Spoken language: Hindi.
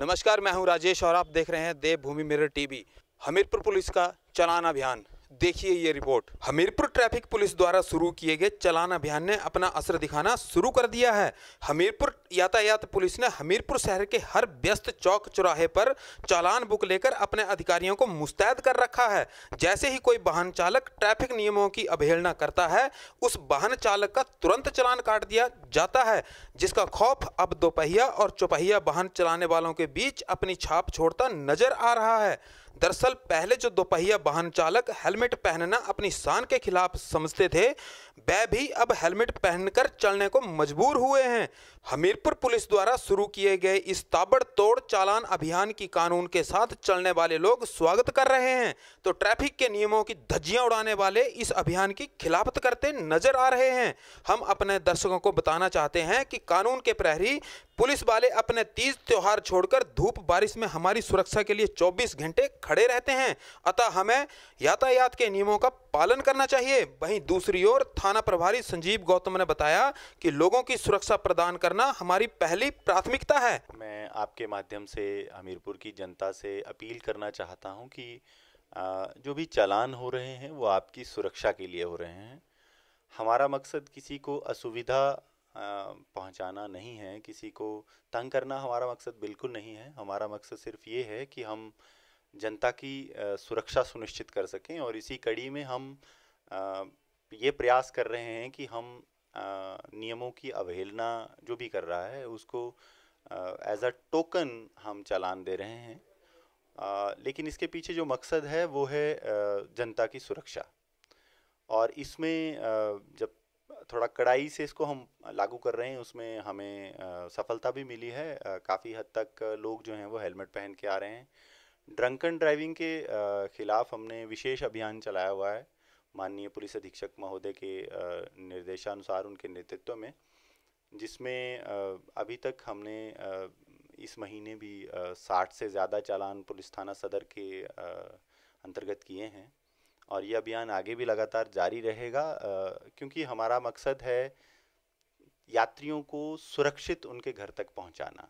नमस्कार मैं हूं राजेश और आप देख रहे हैं Devbhoomi mirror TV Hamirpur police का चलान अभियान देखिए ये रिपोर्ट हमीरपुर ट्रैफिक पुलिस द्वारा शुरू किए गए चलान अभियान ने अपना असर दिखाना शुरू कर दिया है हमीरपुर यातायात पुलिस ने हमीरपुर शहर के हर व्यस्त चौक चौराहे पर चालान बुक लेकर अपने अधिकारियों को मुस्तैद कर रखा है जैसे ही कोई वाहन चालक ट्रैफिक नियमों की अवहेलना करता है उस वाहन चालक का तुरंत चलान काट दिया जाता है जिसका खौफ अब दोपहिया और चौपहिया वाहन चलाने वालों के बीच अपनी छाप छोड़ता नजर आ रहा है दरअसल पहले जो दोपहिया वाहन चालक हेलमेट पहनना अपनी शान के खिलाफ समझते थे वह भी अब हेलमेट पहनकर चलने को मजबूर हुए हैं हमीरपुर पुलिस द्वारा शुरू किए गए इस ताबड़तोड़ चालान अभियान की कानून के साथ चलने वाले लोग स्वागत कर रहे हैं तो ट्रैफिक के नियमों की धज्जियां उड़ाने वाले इस अभियान की खिलाफत करते नजर आ रहे हैं हम अपने दर्शकों को बताना चाहते हैं कि कानून के प्रहरी पुलिस वाले अपने तीज त्योहार छोड़कर धूप बारिश में हमारी सुरक्षा के लिए 24 घंटे खड़े रहते हैं अतः हमें यातायात के नियमों का पालन करना चाहिए वहीं दूसरी ओर थाना प्रभारी संजीव गौतम ने बताया कि लोगों की सुरक्षा प्रदान करना हमारी पहली प्राथमिकता है मैं आपके माध्यम से हमीरपुर की जनता से अपील करना चाहता हूँ कि जो भी चालान हो रहे हैं वो आपकी सुरक्षा के लिए हो रहे हैं हमारा मकसद किसी को असुविधा पहुंचाना नहीं है किसी को तंग करना हमारा मकसद बिल्कुल नहीं है हमारा मकसद सिर्फ ये है कि हम जनता की सुरक्षा सुनिश्चित कर सकें और इसी कड़ी में हम ये प्रयास कर रहे हैं कि हम नियमों की अवहेलना जो भी कर रहा है उसको एज अ टोकन हम चालान दे रहे हैं लेकिन इसके पीछे जो मकसद है वो है जनता की सुरक्षा और इसमें जब थोड़ा कड़ाई से इसको हम लागू कर रहे हैं उसमें हमें सफलता भी मिली है काफ़ी हद तक लोग जो हैं वो हेलमेट पहन के आ रहे हैं ड्रंकन ड्राइविंग के ख़िलाफ़ हमने विशेष अभियान चलाया हुआ है माननीय पुलिस अधीक्षक महोदय के निर्देशानुसार उनके नेतृत्व में जिसमें अभी तक हमने इस महीने भी साठ से ज़्यादा चालान पुलिस थाना सदर के अंतर्गत किए हैं और ये अभियान आगे भी लगातार जारी रहेगा क्योंकि हमारा मकसद है यात्रियों को सुरक्षित उनके घर तक पहुंचाना